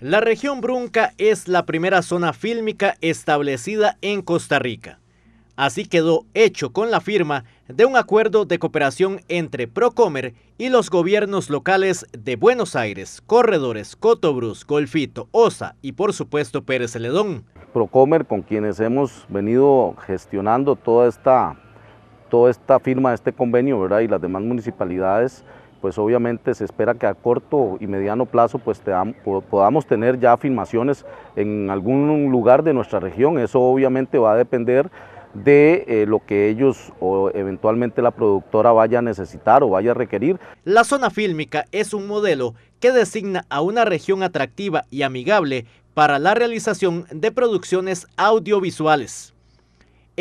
La región Brunca es la primera zona fílmica establecida en Costa Rica. Así quedó hecho con la firma de un acuerdo de cooperación entre Procomer y los gobiernos locales de Buenos Aires, Corredores, Cotobruz, Golfito, Osa y por supuesto Pérez Celedón. Procomer con quienes hemos venido gestionando toda esta, toda esta firma, este convenio ¿verdad? y las demás municipalidades pues obviamente se espera que a corto y mediano plazo pues podamos tener ya filmaciones en algún lugar de nuestra región. Eso obviamente va a depender de eh, lo que ellos o eventualmente la productora vaya a necesitar o vaya a requerir. La zona fílmica es un modelo que designa a una región atractiva y amigable para la realización de producciones audiovisuales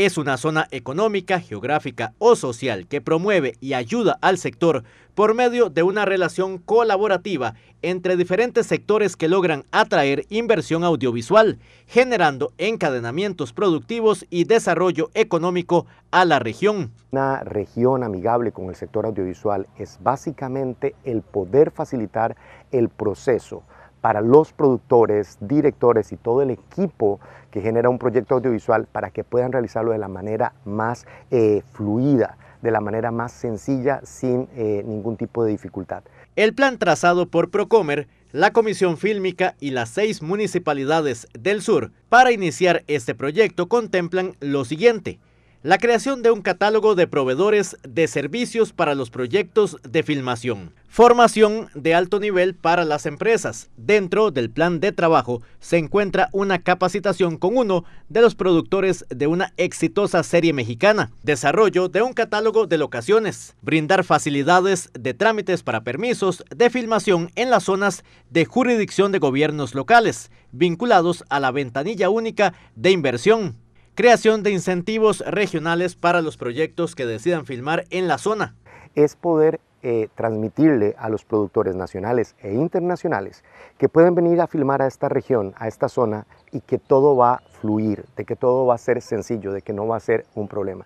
es una zona económica, geográfica o social que promueve y ayuda al sector por medio de una relación colaborativa entre diferentes sectores que logran atraer inversión audiovisual, generando encadenamientos productivos y desarrollo económico a la región. Una región amigable con el sector audiovisual es básicamente el poder facilitar el proceso para los productores, directores y todo el equipo que genera un proyecto audiovisual para que puedan realizarlo de la manera más eh, fluida, de la manera más sencilla, sin eh, ningún tipo de dificultad. El plan trazado por Procomer, la Comisión Fílmica y las seis municipalidades del sur para iniciar este proyecto contemplan lo siguiente la creación de un catálogo de proveedores de servicios para los proyectos de filmación, formación de alto nivel para las empresas. Dentro del plan de trabajo se encuentra una capacitación con uno de los productores de una exitosa serie mexicana, desarrollo de un catálogo de locaciones, brindar facilidades de trámites para permisos de filmación en las zonas de jurisdicción de gobiernos locales, vinculados a la ventanilla única de inversión Creación de incentivos regionales para los proyectos que decidan filmar en la zona. Es poder eh, transmitirle a los productores nacionales e internacionales que pueden venir a filmar a esta región, a esta zona, y que todo va a fluir, de que todo va a ser sencillo, de que no va a ser un problema.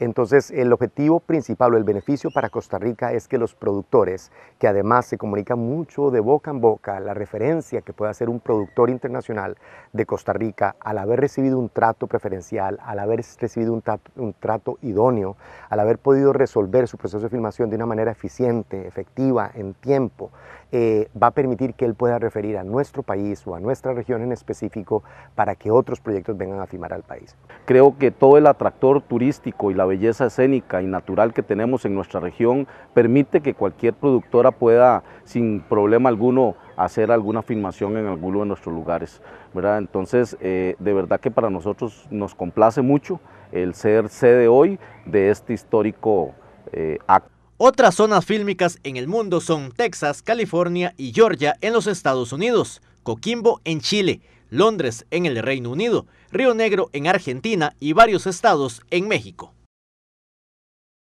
Entonces, el objetivo principal o el beneficio para Costa Rica es que los productores, que además se comunican mucho de boca en boca, la referencia que puede hacer un productor internacional de Costa Rica al haber recibido un trato preferencial, al haber recibido un trato, un trato idóneo, al haber podido resolver su proceso de filmación de una manera eficiente, efectiva, en tiempo, eh, va a permitir que él pueda referir a nuestro país o a nuestra región en específico para que otros proyectos vengan a filmar al país. Creo que todo el atractor turístico y la belleza escénica y natural que tenemos en nuestra región permite que cualquier productora pueda sin problema alguno hacer alguna filmación en alguno de nuestros lugares. ¿verdad? Entonces, eh, de verdad que para nosotros nos complace mucho el ser sede hoy de este histórico eh, acto. Otras zonas fílmicas en el mundo son Texas, California y Georgia en los Estados Unidos, Coquimbo en Chile, Londres en el Reino Unido, Río Negro en Argentina y varios estados en México.